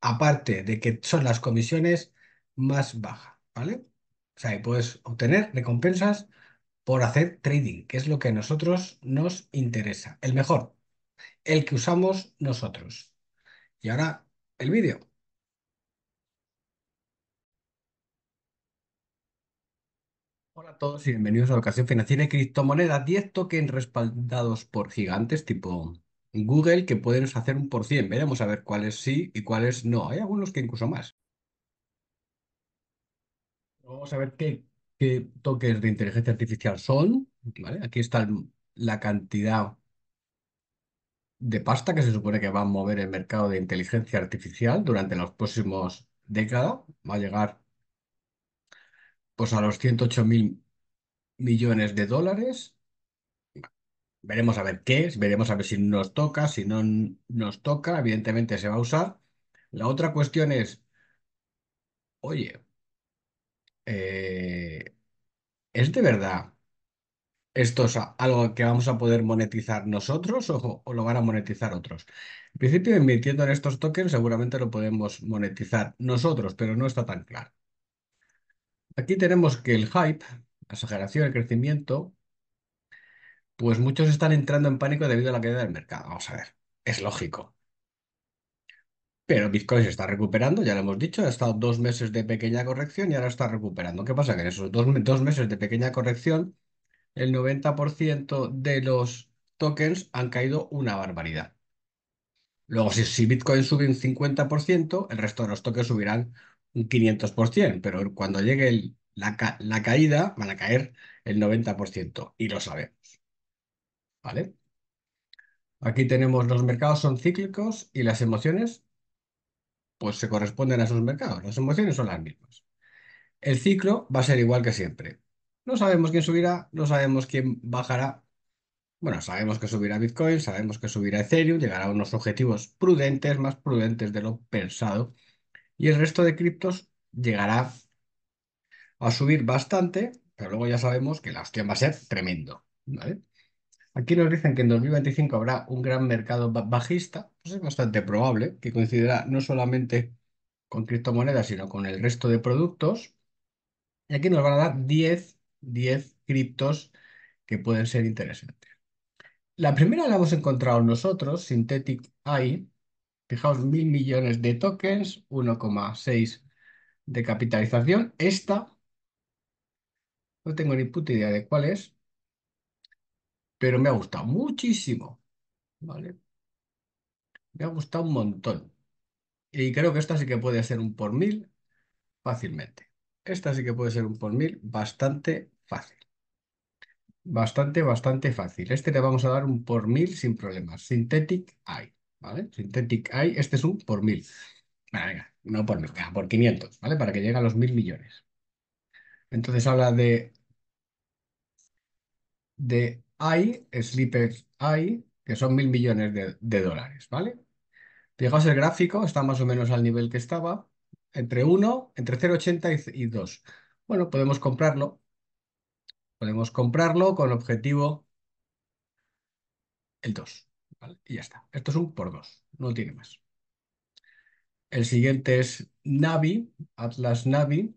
aparte de que son las comisiones más bajas, ¿vale? O sea, y puedes obtener recompensas por hacer trading, que es lo que a nosotros nos interesa, el mejor, el que usamos nosotros. Y ahora el vídeo. Hola a todos y bienvenidos a la Ocasión Financiera y Criptomonedas. 10 tokens respaldados por gigantes tipo Google que pueden hacer un por cien. Veremos a ver cuáles sí y cuáles no. Hay algunos que incluso más. Vamos a ver qué, qué toques de inteligencia artificial son. ¿vale? Aquí está la cantidad de pasta que se supone que va a mover el mercado de inteligencia artificial durante los próximos décadas. Va a llegar pues, a los 108 mil millones de dólares Veremos a ver qué es, veremos a ver si nos toca, si no nos toca, evidentemente se va a usar. La otra cuestión es, oye, eh, ¿es de verdad esto algo que vamos a poder monetizar nosotros o, o, lo van a monetizar otros. En principio, invirtiendo en estos tokens, seguramente lo podemos monetizar nosotros, pero no está tan claro. Aquí tenemos que el hype, la exageración, el crecimiento, pues muchos están entrando en pánico debido a la caída del mercado. Vamos a ver, es lógico. Pero Bitcoin se está recuperando, ya lo hemos dicho, ha estado dos meses de pequeña corrección y ahora está recuperando. ¿Qué pasa? Que en esos dos, meses de pequeña corrección, el 90% de los tokens han caído una barbaridad. Luego, si, Bitcoin sube un 50%, el resto de los tokens subirán un 500%, pero cuando llegue la, caída van a caer el 90% y lo sabemos. ¿vale? Aquí tenemos los mercados son cíclicos y las emociones pues se corresponden a esos mercados. Las emociones son las mismas. El ciclo va a ser igual que siempre. No sabemos quién subirá, no sabemos quién bajará. Bueno, sabemos que subirá Bitcoin, sabemos que subirá Ethereum, llegará a unos objetivos prudentes, más prudentes de lo pensado. Y el resto de criptos llegará a subir bastante, pero luego ya sabemos que la opción va a ser tremendo. ¿vale? Aquí nos dicen que en 2025 habrá un gran mercado bajista, pues es bastante probable que coincidirá no solamente con criptomonedas, sino con el resto de productos. Y aquí nos van a dar 10, 10 criptos que pueden ser interesantes. La primera la hemos encontrado nosotros, Synthetic AI. Fijaos, mil millones de tokens, 1,6 de capitalización. Esta, no tengo ni puta idea de cuál es, pero me ha gustado muchísimo, ¿vale? Me ha gustado un montón. Y creo que esta sí que puede ser un por mil fácilmente. Esta sí que puede ser un por mil bastante fácil. Bastante, bastante fácil. Este le vamos a dar un por mil sin problemas. Synthetic Eye, ¿vale? Synthetic Eye, este es un por mil. no por mil, por 500, ¿vale? Para que llegue a los mil millones. Entonces habla de, de hay, slippers hay, que son mil millones de, dólares, ¿vale? Fijaos el gráfico, está más o menos al nivel que estaba, entre 1, entre 0,80 y, y 2. Bueno, podemos comprarlo. Podemos comprarlo con objetivo el 2. ¿vale? Y ya está. Esto es un por 2, no tiene más. El siguiente es Navi, Atlas Navi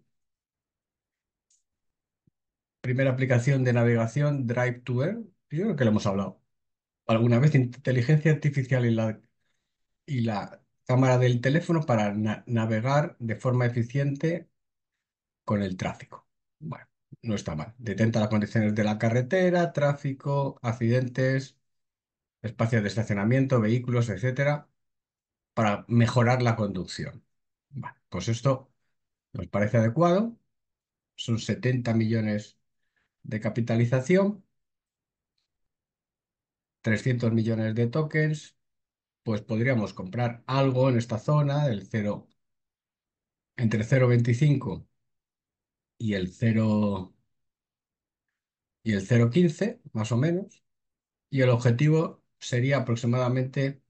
primera aplicación de navegación, Drive to yo creo que lo hemos hablado. Alguna vez inteligencia artificial y la, y la cámara del teléfono para navegar de forma eficiente con el tráfico. Bueno, no está mal. Detenta las condiciones de la carretera, tráfico, accidentes, espacios de estacionamiento, vehículos, etcétera, para mejorar la conducción. Bueno, pues esto nos parece adecuado. Son 70 millones de capitalización, 300 millones de tokens, pues podríamos comprar algo en esta zona del 0, entre 0.25 y el 0 y el 0.15, más o menos, y el objetivo sería aproximadamente,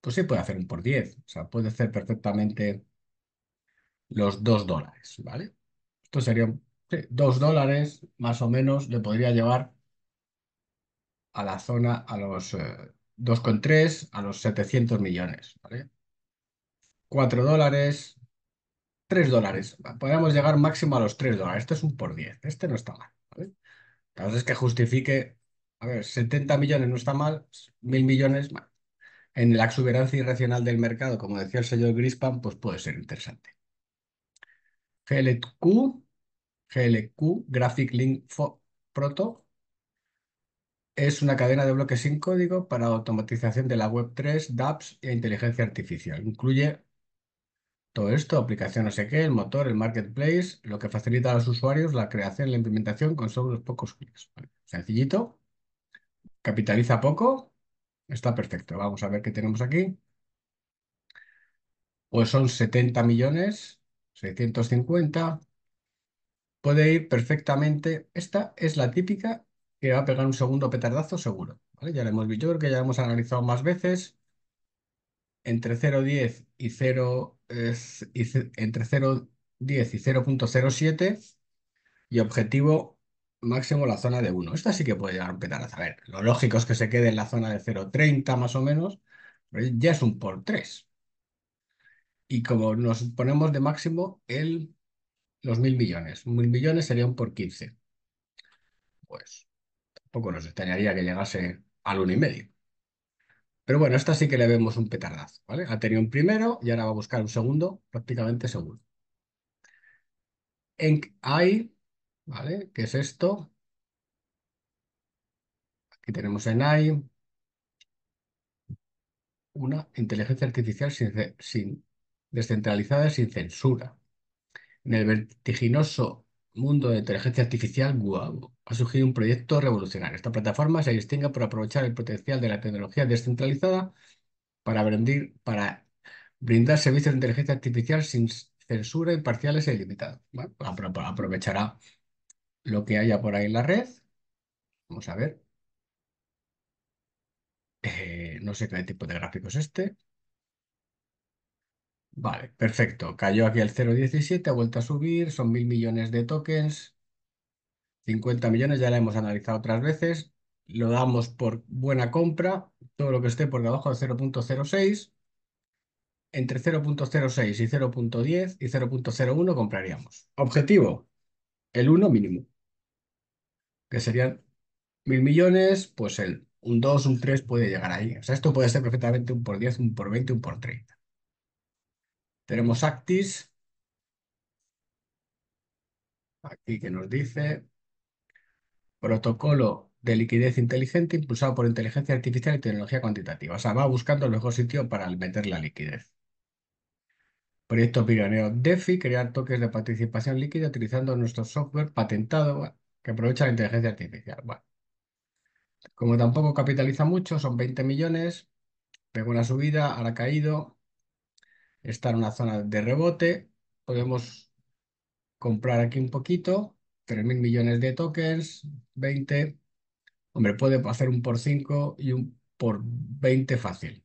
pues sí puede hacer un por 10, o sea, puede hacer perfectamente los 2 dólares, ¿vale? Esto sería un 2 Dos dólares más o menos le podría llevar a la zona, a los 2,3, eh, a los 700 millones, ¿vale? 4 dólares, 3 dólares. Podríamos llegar máximo a los 3 dólares. Este es un por 10. Este no está mal, ¿vale? Entonces que justifique, a ver, 70 millones no está mal, mil millones mal. En la exuberancia irracional del mercado, como decía el señor Grispan, pues puede ser interesante. GLQ, GLQ, Graphic Link Proto, es una cadena de bloques sin código para automatización de la Web3, dApps e inteligencia artificial. Incluye todo esto, aplicación no sé qué, el motor, el marketplace, lo que facilita a los usuarios la creación y la implementación con solo unos pocos clics. Sencillito, capitaliza poco, está perfecto. Vamos a ver qué tenemos aquí. Pues son 70 millones, 650. Puede ir perfectamente. Esta es la típica que va a pegar un segundo petardazo seguro. Ya lo hemos visto, porque que ya lo hemos analizado más veces. Entre 0.10 y 0, y entre 0.10 y 0.07 y objetivo máximo la zona de 1. Esta sí que puede llegar a un petardazo. A ver, lo lógico es que se quede en la zona de 0.30 más o menos, ya es un por 3. Y como nos ponemos de máximo el los mil millones. Mil millones serían por 15. Pues tampoco nos extrañaría que llegase al uno y medio. Pero bueno, esta sí que le vemos un petardazo, ¿vale? Ha tenido un primero y ahora va a buscar un segundo, prácticamente seguro. En AI ¿vale? ¿Qué es esto? Aquí tenemos en AI una inteligencia artificial sin, sin descentralizada sin censura. En el vertiginoso mundo de inteligencia artificial, guau, ha surgido un proyecto revolucionario. Esta plataforma se distingue por aprovechar el potencial de la tecnología descentralizada para, brindar servicios de inteligencia artificial sin censura, imparciales e ilimitados. Bueno, pues pues aprovechará lo que haya por ahí en la red. Vamos a ver. Eh, no sé qué tipo de gráfico es este. Vale, perfecto. Cayó aquí el 0,17, ha vuelto a subir, son mil millones de tokens, 50 millones, ya la hemos analizado otras veces. Lo damos por buena compra, todo lo que esté por debajo de 0.06. Entre 0.06 y 0.10 y 0.01 compraríamos. Objetivo, el 1 mínimo, que serían mil millones, pues el, un 2, un 3 puede llegar ahí. O sea, esto puede ser perfectamente un por 10, un por 20, un por 30. Tenemos Actis. Aquí que nos dice protocolo de liquidez inteligente impulsado por inteligencia artificial y tecnología cuantitativa. O sea, va buscando el mejor sitio para meter la liquidez. Proyecto pionero DeFi, crear toques de participación líquida utilizando nuestro software patentado que aprovecha la inteligencia artificial. Como tampoco capitaliza mucho, son 20 millones, pegó una subida, ahora ha caído, está en una zona de rebote. Podemos comprar aquí un poquito, 3.000 millones de tokens, 20. Hombre, puede hacer un por 5 y un por 20 fácil.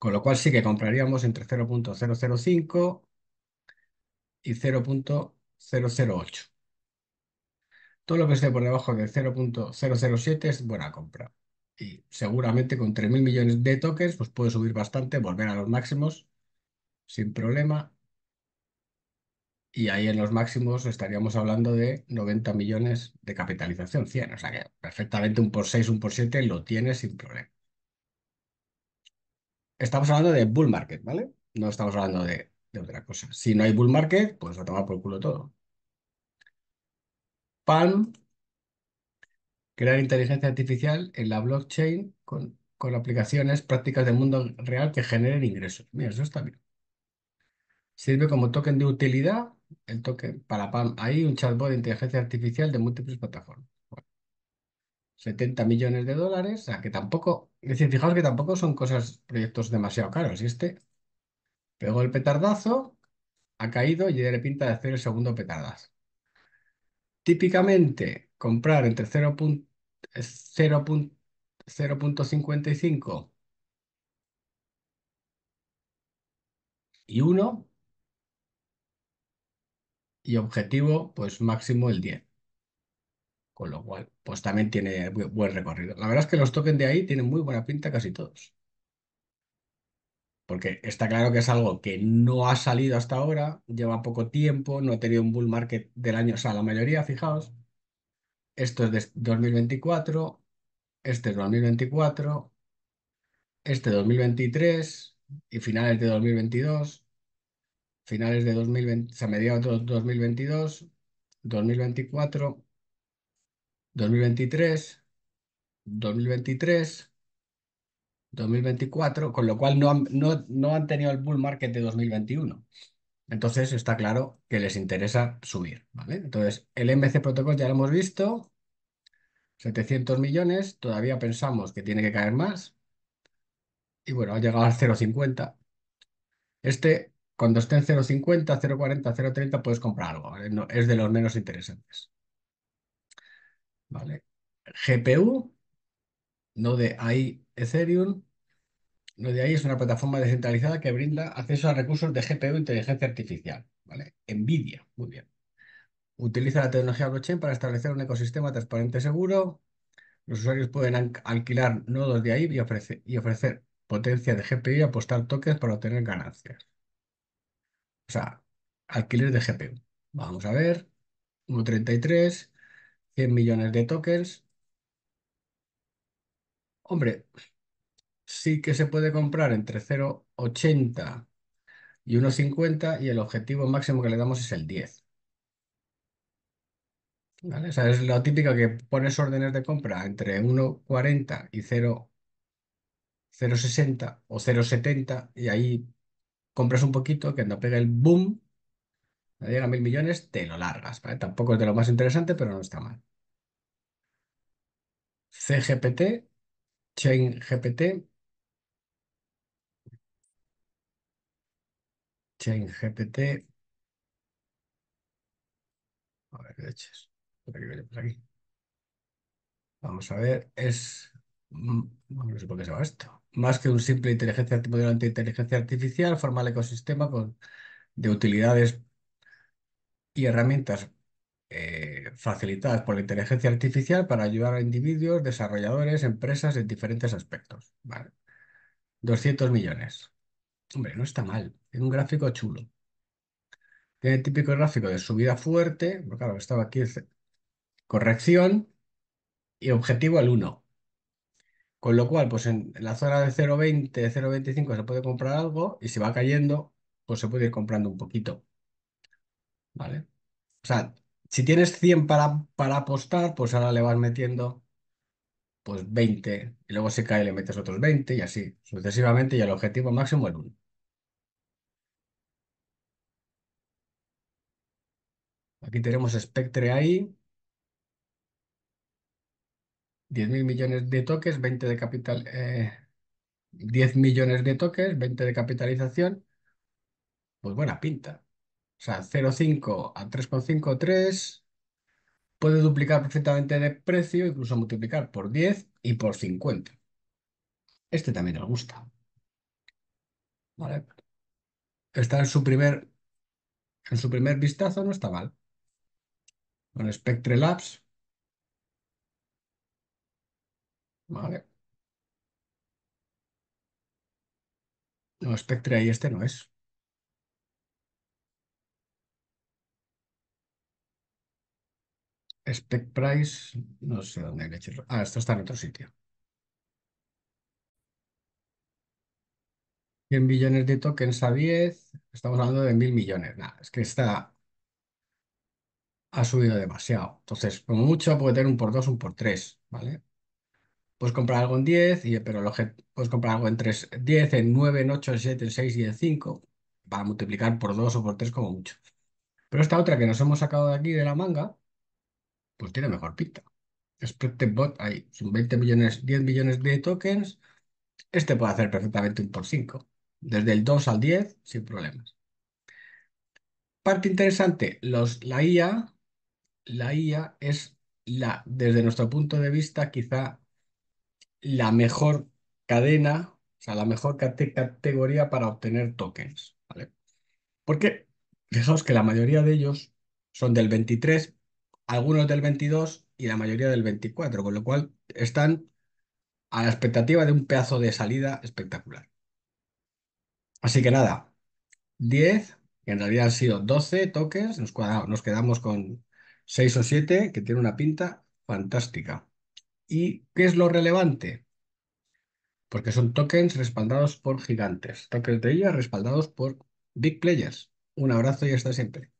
Con lo cual sí que compraríamos entre 0.005 y 0.008. Todo lo que esté por debajo de 0.007 es buena compra. Y seguramente con 3.000 millones de tokens pues puede subir bastante, volver a los máximos sin problema. Y ahí en los máximos estaríamos hablando de 90 millones de capitalización, 100. O sea que perfectamente un por 6, un por 7 lo tiene sin problema. Estamos hablando de bull market, ¿vale? No estamos hablando de, otra cosa. Si no hay bull market, pues a tomar por culo todo. Palm, crear inteligencia artificial en la blockchain con, con aplicaciones prácticas del mundo real que generen ingresos. Mira, eso está bien. Sirve como token de utilidad, el token para PAM. Ahí un chatbot de inteligencia artificial de múltiples plataformas. 70 millones de dólares, o sea, que tampoco, es decir, fijaos que tampoco son cosas, proyectos demasiado caros. Y este pegó el petardazo, ha caído y le pinta de hacer el segundo petardazo. Típicamente, comprar entre 0.55 y 1 y objetivo, pues máximo el 10. Con lo cual, pues también tiene buen recorrido. La verdad es que los tokens de ahí tienen muy buena pinta casi todos. Porque está claro que es algo que no ha salido hasta ahora, lleva poco tiempo, no ha tenido un bull market del año, o sea, la mayoría, fijaos. Esto es de 2024, este es 2024, este 2023 y finales de 2022 finales de 2020, o sea, mediados de 2022, 2024, 2023, 2023, 2024, con lo cual no han, no, han tenido el bull market de 2021. Entonces está claro que les interesa subir, ¿vale? Entonces, el MC Protocol ya lo hemos visto, 700 millones, todavía pensamos que tiene que caer más. Y bueno, ha llegado al 0,50. Este cuando esté en 0,50, 0,40, 0,30 puedes comprar algo. es de los menos interesantes. ¿Vale? GPU, no de Ethereum. No de es una plataforma descentralizada que brinda acceso a recursos de GPU e inteligencia artificial. ¿vale? NVIDIA, muy bien. Utiliza la tecnología blockchain para establecer un ecosistema transparente y seguro. Los usuarios pueden alquilar nodos de ahí y, y ofrecer potencia de GPU y apostar tokens para obtener ganancias. O sea, alquiler de GPU. Vamos a ver. 1.33, 100 millones de tokens. Hombre, sí que se puede comprar entre 0.80 y 1.50 y el objetivo máximo que le damos es el 10. ¿Vale? es lo típico que pones órdenes de compra entre 1.40 y 0.60 o 0.70 y ahí compras un poquito, que cuando pega el boom, llega a mil millones, te lo largas. Tampoco es de lo más interesante, pero no está mal. CGPT, ChainGPT, ChainGPT. A ver, leches. Aquí. Vamos a ver, es... Mm, no sé por qué se va esto más que un simple inteligencia, de inteligencia artificial, forma el ecosistema de utilidades y herramientas eh, facilitadas por la inteligencia artificial para ayudar a individuos, desarrolladores, empresas en diferentes aspectos. Vale. 200 millones. Hombre, no está mal. Tiene un gráfico chulo. Tiene el típico gráfico de subida fuerte, claro, estaba aquí corrección y objetivo al 1. Con lo cual, pues en la zona de 0,20, 0,25 se puede comprar algo y si va cayendo, pues se puede ir comprando un poquito. ¿Vale? O sea, si tienes 100 para, para apostar, pues ahora le vas metiendo pues 20 y luego si cae le metes otros 20 y así sucesivamente y el objetivo máximo el 1. Aquí tenemos Spectre ahí. 10.000 millones de toques, 20 de capital, 10 eh, millones de toques, 20 de capitalización, pues buena pinta. O sea, 0,5 a 3,53 puede duplicar perfectamente de precio, incluso multiplicar por 10 y por 50. Este también le gusta. Vale. Está en su primer, en su primer vistazo, no está mal. Con Spectre Labs, Vale. No, Spectre ahí este no es. Spec Price, no sé dónde hay hecho. Ah, esto está en otro sitio. 100 billones de tokens a 10, estamos hablando de mil millones. Nada, es que está ha subido demasiado. Entonces, como mucho puede tener un por dos, un por tres, ¿vale? Puedes comprar algo en 10, pero puedes comprar algo en 3, 10, en 9, en 8, en 7, en 6 y en 5 para multiplicar por 2 o por 3 como mucho. Pero esta otra que nos hemos sacado de aquí de la manga, pues tiene mejor pinta. Hay ahí son 20 millones, 10 millones de tokens. Este puede hacer perfectamente un por 5, desde el 2 al 10, sin problemas. Parte interesante, los, la IA, la IA es la, desde nuestro punto de vista, quizá la mejor cadena, o sea, la mejor categoría para obtener tokens, ¿vale? Porque fijaos que la mayoría de ellos son del 23, algunos del 22 y la mayoría del 24, con lo cual están a la expectativa de un pedazo de salida espectacular. Así que nada, 10, que en realidad han sido 12 tokens, nos, nos quedamos con 6 o 7, que tiene una pinta fantástica. ¿Y qué es lo relevante? Porque son tokens respaldados por gigantes, tokens de ellos respaldados por big players. Un abrazo y hasta siempre.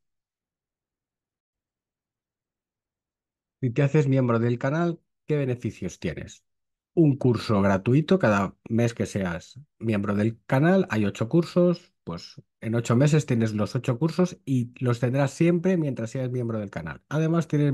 Si te haces miembro del canal, ¿qué beneficios tienes? Un curso gratuito cada mes que seas miembro del canal. Hay ocho cursos, pues en ocho meses tienes los ocho cursos y los tendrás siempre mientras seas miembro del canal. Además, tienes